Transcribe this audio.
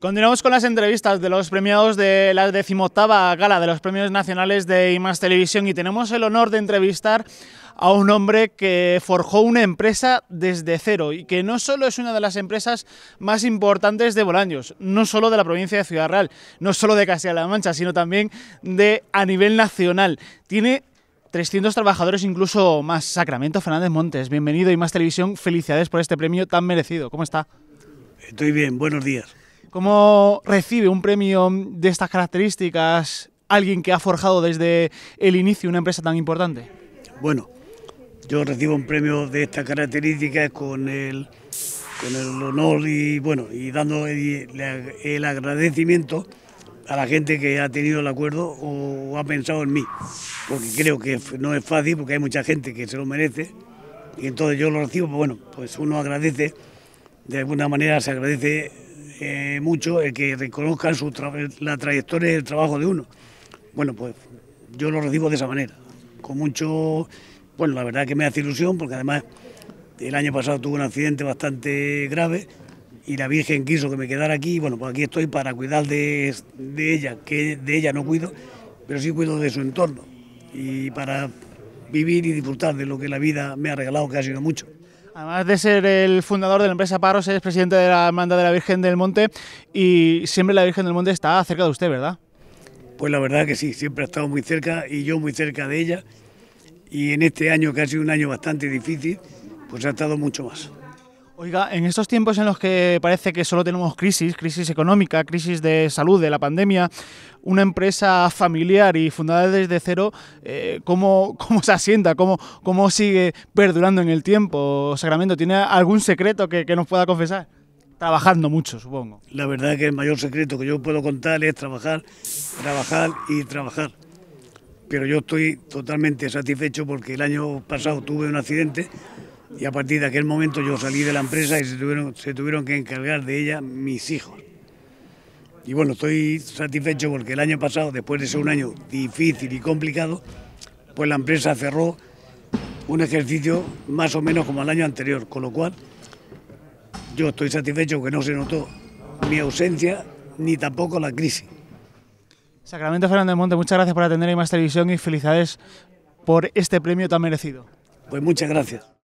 Continuamos con las entrevistas de los premiados de la decimoctava gala de los premios nacionales de IMAS Televisión y tenemos el honor de entrevistar a un hombre que forjó una empresa desde cero y que no solo es una de las empresas más importantes de Bolaños, no solo de la provincia de Ciudad Real, no solo de Castilla-La Mancha, sino también de a nivel nacional. Tiene 300 trabajadores, incluso más. Sacramento Fernández Montes, bienvenido a IMAS Televisión, felicidades por este premio tan merecido. ¿Cómo está? Estoy bien, buenos días. ¿Cómo recibe un premio de estas características alguien que ha forjado desde el inicio una empresa tan importante? Bueno, yo recibo un premio de estas características con el, el honor y bueno y dando el, agradecimiento a la gente que ha tenido el acuerdo o, ha pensado en mí, porque creo que no es fácil porque hay mucha gente que se lo merece y entonces yo lo recibo, pues bueno, pues uno agradece, de alguna manera se agradece eh, mucho el que reconozcan la trayectoria del el trabajo de uno. Bueno, pues yo lo recibo de esa manera, con mucho, bueno, la verdad que me hace ilusión porque además el año pasado tuve un accidente bastante grave y la Virgen quiso que me quedara aquí bueno, pues aquí estoy para cuidar de ella, que de ella no cuido, pero sí cuido de su entorno y para vivir y disfrutar de lo que la vida me ha regalado, que ha sido mucho. Además de ser el fundador de la empresa Paros, es presidente de la Hermandad de la Virgen del Monte y siempre la Virgen del Monte está cerca de usted, ¿verdad? Pues la verdad que sí, siempre ha estado muy cerca y yo muy cerca de ella. Y en este año, que ha sido un año bastante difícil, pues ha estado mucho más. Oiga, en estos tiempos en los que parece que solo tenemos crisis, crisis económica, crisis de salud, de la pandemia, una empresa familiar y fundada desde cero, eh, ¿cómo, se asienta? ¿Cómo, ¿Cómo sigue perdurando en el tiempo? Sacramento, ¿tiene algún secreto que, que nos pueda confesar? Trabajando mucho, supongo. La verdad es que el mayor secreto que yo puedo contar es trabajar, trabajar y trabajar. Pero yo estoy totalmente satisfecho porque el año pasado tuve un accidente y a partir de aquel momento yo salí de la empresa y se tuvieron, que encargar de ella mis hijos. Y bueno, estoy satisfecho porque el año pasado, después de ser un año difícil y complicado, pues la empresa cerró un ejercicio más o menos como el año anterior, con lo cual yo estoy satisfecho que no se notó mi ausencia ni tampoco la crisis. Sacramento Fernández Monte, muchas gracias por atender a más Televisión y felicidades por este premio tan merecido. Pues muchas gracias.